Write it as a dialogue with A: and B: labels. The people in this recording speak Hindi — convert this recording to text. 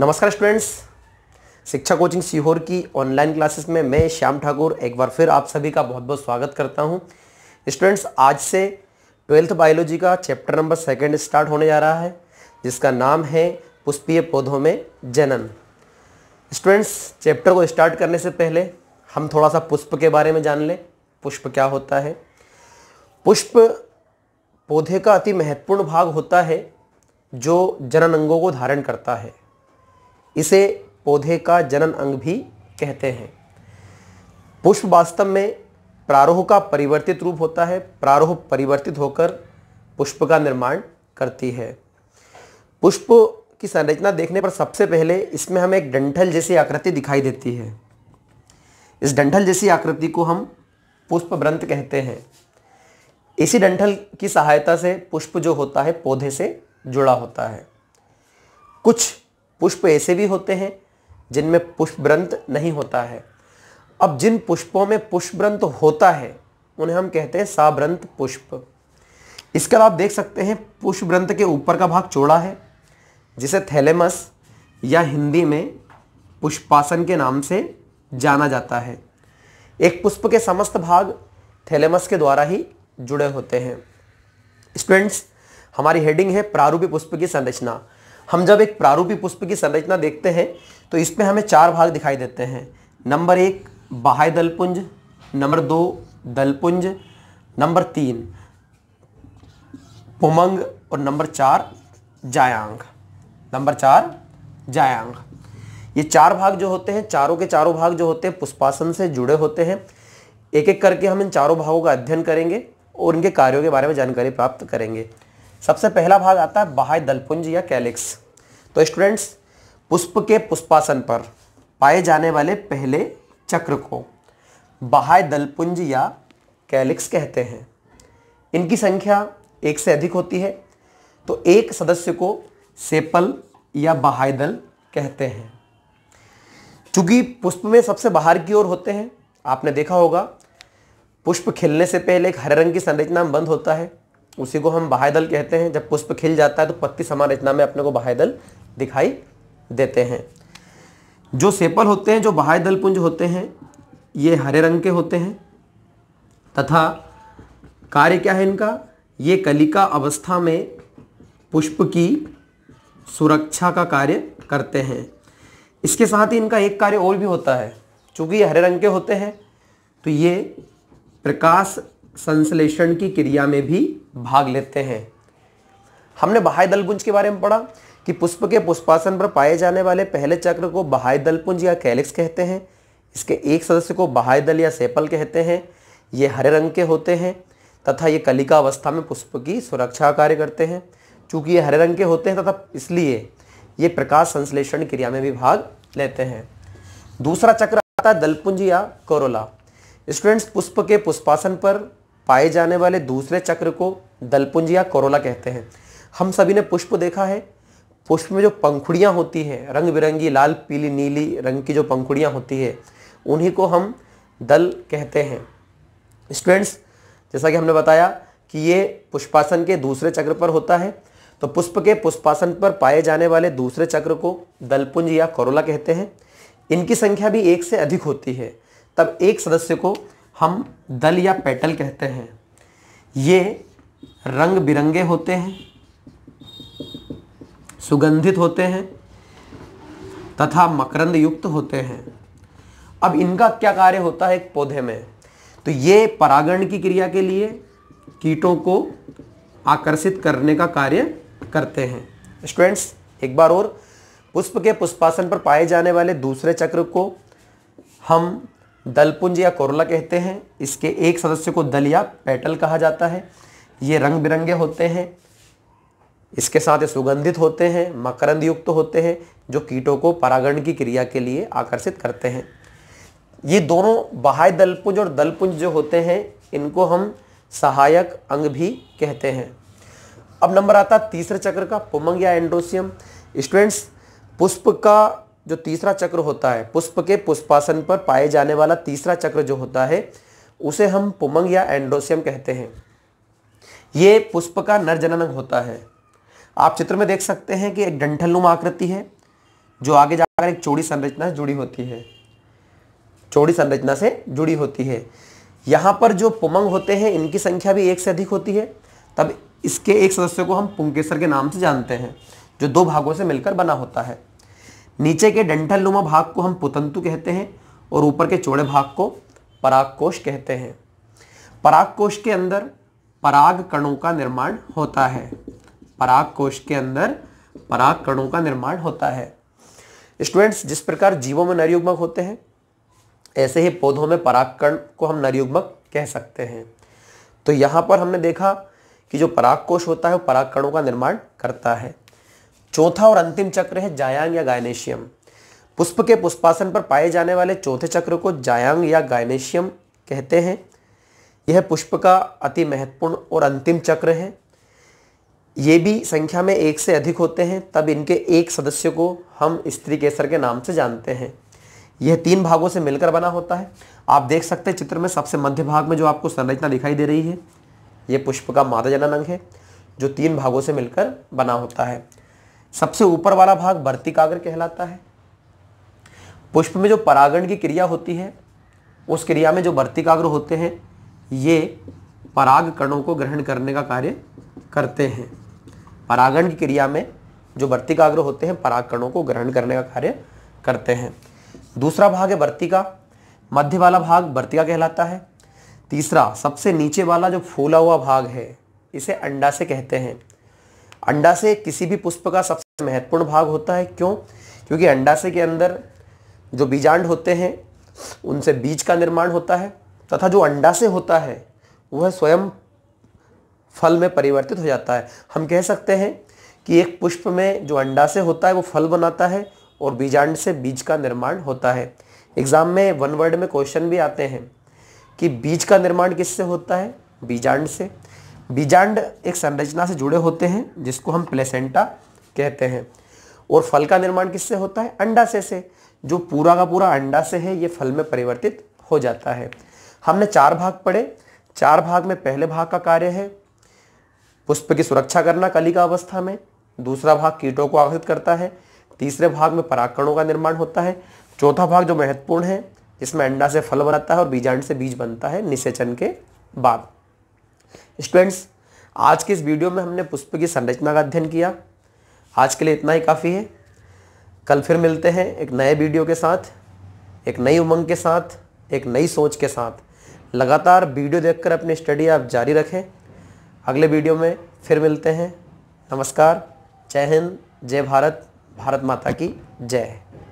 A: नमस्कार स्टूडेंट्स शिक्षा कोचिंग सीहोर की ऑनलाइन क्लासेस में मैं श्याम ठाकुर एक बार फिर आप सभी का बहुत बहुत स्वागत करता हूं स्टूडेंट्स आज से ट्वेल्थ बायोलॉजी का चैप्टर नंबर सेकंड स्टार्ट होने जा रहा है जिसका नाम है पुष्पीय पौधों में जनन स्टूडेंट्स चैप्टर को स्टार्ट करने से पहले हम थोड़ा सा पुष्प के बारे में जान लें पुष्प क्या होता है पुष्प पौधे का अति महत्वपूर्ण भाग होता है जो जनन अंगों को धारण करता है इसे पौधे का जनन अंग भी कहते हैं पुष्प वास्तव में प्रारोह का परिवर्तित रूप होता है प्रारोह परिवर्तित होकर पुष्प का निर्माण करती है पुष्प की संरचना देखने पर सबसे पहले इसमें हमें एक डंठल जैसी आकृति दिखाई देती है इस डंठल जैसी आकृति को हम पुष्प ब्रंथ कहते हैं इसी डंठल की सहायता से पुष्प जो होता है पौधे से जुड़ा होता है कुछ पुष्प ऐसे भी होते हैं जिनमें पुष्पभ्रंत नहीं होता है अब जिन पुष्पों में पुष्पभ्रंत होता है उन्हें हम कहते हैं साभ्रंत पुष्प इसके अलावा आप देख सकते हैं पुष्पभ्रंत के ऊपर का भाग चौड़ा है जिसे थैलेमस या हिंदी में पुष्पासन के नाम से जाना जाता है एक पुष्प के समस्त भाग थैलेमस के द्वारा ही जुड़े होते हैं स्टूडेंट्स हमारी हेडिंग है प्रारूपी पुष्प की संरचना हम जब एक प्रारूपी पुष्प की संरचना देखते हैं तो इसमें हमें चार भाग दिखाई देते हैं नंबर एक बाह्य दलपुंज नंबर दो दलपुंज नंबर तीन पुमंग और नंबर चार जायांग नंबर चार जायांग ये चार भाग जो होते हैं चारों के चारों भाग जो होते हैं पुष्पासन से जुड़े होते हैं एक एक करके हम इन चारों भागों का अध्ययन करेंगे और इनके कार्यों के बारे में जानकारी प्राप्त करेंगे सबसे पहला भाग आता है बाह्य दलपुंज या कैलिक्स तो स्टूडेंट्स पुष्प के पुष्पासन पर पाए जाने वाले पहले चक्र को बाह्य दलपुंज या कैलिक्स कहते हैं इनकी संख्या एक से अधिक होती है तो एक सदस्य को सेपल या बाह्य दल कहते हैं चूंकि पुष्प में सबसे बाहर की ओर होते हैं आपने देखा होगा पुष्प खिलने से पहले एक हरे रंग की संरचना में बंद होता है उसी को हम बहायदल कहते हैं जब पुष्प खिल जाता है तो पत्ती समारचना में अपने को बहायदल दिखाई देते हैं जो सेपल होते हैं जो बहायदल पुंज होते हैं ये हरे रंग के होते हैं तथा कार्य क्या है इनका ये कलिका अवस्था में पुष्प की सुरक्षा का कार्य करते हैं इसके साथ ही इनका एक कार्य और भी होता है चूँकि ये हरे रंग के होते हैं तो ये प्रकाश संश्लेषण की क्रिया में भी भाग लेते हैं हमने बहाय दलपुंज के बारे में पढ़ा कि पुष्प के पुष्पासन पर पाए जाने वाले पहले चक्र को बहाय दलपुंज या कैलिक्स कहते हैं इसके एक सदस्य को बहाय दल या सेपल कहते हैं ये हरे रंग के होते हैं तथा ये कलिका अवस्था में पुष्प की सुरक्षा कार्य करते हैं चूँकि ये हरे रंग के होते हैं तथा इसलिए ये प्रकाश संश्लेषण क्रिया में भी भाग लेते हैं दूसरा चक्र आता है दलपुंज या कोरोला स्टूडेंट्स पुष्प के पुष्पासन पर पाए जाने वाले दूसरे चक्र को दलपुंज या कोरोला कहते हैं हम सभी ने पुष्प देखा है पुष्प में जो पंखुड़ियाँ होती हैं रंग बिरंगी लाल पीली नीली रंग की जो पंखुड़ियाँ होती है उन्हीं को हम दल कहते हैं स्टूडेंट्स जैसा कि हमने बताया कि ये पुष्पासन के दूसरे चक्र पर होता है तो पुष्प के पुष्पासन पर पाए जाने वाले दूसरे चक्र को दलपुंज या कोरोला कहते हैं इनकी संख्या भी एक से अधिक होती है तब एक सदस्य को हम दल या पेटल कहते हैं ये रंग बिरंगे होते हैं सुगंधित होते हैं तथा मकरंद युक्त होते हैं अब इनका क्या कार्य होता है एक पौधे में तो ये परागण की क्रिया के लिए कीटों को आकर्षित करने का कार्य करते हैं स्टूडेंट्स एक बार और पुष्प के पुष्पासन पर पाए जाने वाले दूसरे चक्र को हम दलपुंज या कोरला कहते हैं इसके एक सदस्य को दल या पेटल कहा जाता है ये रंग बिरंगे होते हैं इसके साथ ये सुगंधित होते हैं मकरंद युक्त होते हैं जो कीटों को परागण की क्रिया के लिए आकर्षित करते हैं ये दोनों बहाय दलपुंज और दलपुंज जो होते हैं इनको हम सहायक अंग भी कहते हैं अब नंबर आता तीसरे चक्र का पुमंग या एंडोसियम स्टूडेंट्स पुष्प का जो तीसरा चक्र होता है पुष्प के पुष्पासन पर पाए जाने वाला तीसरा चक्र जो होता है उसे हम पुमंग या एंडोसियम कहते हैं ये पुष्प का जनन होता है आप चित्र में देख सकते हैं कि एक डंठलनुमा आकृति है जो आगे जाकर एक चौड़ी संरचना से जुड़ी होती है चौड़ी संरचना से जुड़ी होती है यहाँ पर जो पुमंग होते हैं इनकी संख्या भी एक से अधिक होती है तब इसके एक सदस्य को हम पुंकेसर के नाम से जानते हैं जो दो भागों से मिलकर बना होता है नीचे के डंठल नुमा भाग को हम पुतंतु कहते हैं और ऊपर के चौड़े भाग को परागकोश कहते हैं परागकोश के अंदर पराग कणों का निर्माण होता है परागकोश के अंदर पराग कणों का निर्माण होता है स्टूडेंट्स जिस प्रकार जीवों में नरयुग्मक होते हैं ऐसे ही पौधों में पराग कण को हम नरयुग्मक कह सकते हैं तो यहाँ पर हमने देखा कि जो पराग कोश होता है वो पराग कणों का निर्माण करता है चौथा और अंतिम चक्र है जायांग या गायनेशियम पुष्प के पुष्पासन पर पाए जाने वाले चौथे चक्र को जायांग या गायनेशियम कहते हैं यह पुष्प का अति महत्वपूर्ण और अंतिम चक्र है ये भी संख्या में एक से अधिक होते हैं तब इनके एक सदस्य को हम स्त्री केसर के नाम से जानते हैं यह तीन भागों से मिलकर बना होता है आप देख सकते हैं चित्र में सबसे मध्य भाग में जो आपको संरचना दिखाई दे रही है यह पुष्प का मादा जनन अंग है जो तीन भागों से मिलकर बना होता है सबसे ऊपर वाला भाग भर्तिकाग्र कहलाता है पुष्प में जो परागण की क्रिया होती है उस क्रिया में जो भर्तिकाग्र होते हैं ये पराग कणों को ग्रहण करने का कार्य करते हैं परागण की क्रिया में जो भर्तिकाग्र होते हैं पराग कणों को ग्रहण करने का कार्य करते हैं दूसरा भाग है भर्तिका मध्य वाला भाग भर्तिका कहलाता है तीसरा सबसे नीचे वाला जो फूला हुआ भाग है इसे अंडा से कहते हैं अंडा से किसी भी पुष्प का सबसे महत्वपूर्ण भाग होता है क्यों क्योंकि अंडाशय के अंदर जो बीजांड होते हैं उनसे बीज का निर्माण होता है तथा जो अंडाशय होता है वह स्वयं फल में परिवर्तित हो जाता है हम कह सकते हैं कि एक पुष्प में जो अंडाशय होता है वो फल बनाता है और बीजांड से बीज का निर्माण होता है एग्जाम में वन वर्ड में क्वेश्चन भी आते हैं कि बीज का निर्माण किससे होता है बीजांड से बीजांड एक संरचना से जुड़े होते हैं जिसको हम प्लेसेंटा कहते हैं और फल का निर्माण किससे होता है अंडाशय से जो पूरा का पूरा अंडाशय है ये फल में परिवर्तित हो जाता है हमने चार भाग पढ़े चार भाग में पहले भाग का कार्य है पुष्प की सुरक्षा करना कलिका अवस्था में दूसरा भाग कीटों को आकर्षित करता है तीसरे भाग में परागकणों का निर्माण होता है चौथा भाग जो महत्वपूर्ण है जिसमें अंडा से फल बनाता है और बीजांड से बीज बनता है निषेचन के बाद स्टूडेंट्स आज के इस वीडियो में हमने पुष्प की संरचना का अध्ययन किया आज के लिए इतना ही काफ़ी है कल फिर मिलते हैं एक नए वीडियो के साथ एक नई उमंग के साथ एक नई सोच के साथ लगातार वीडियो देखकर अपनी स्टडी आप जारी रखें अगले वीडियो में फिर मिलते हैं नमस्कार जय हिंद जय भारत भारत माता की जय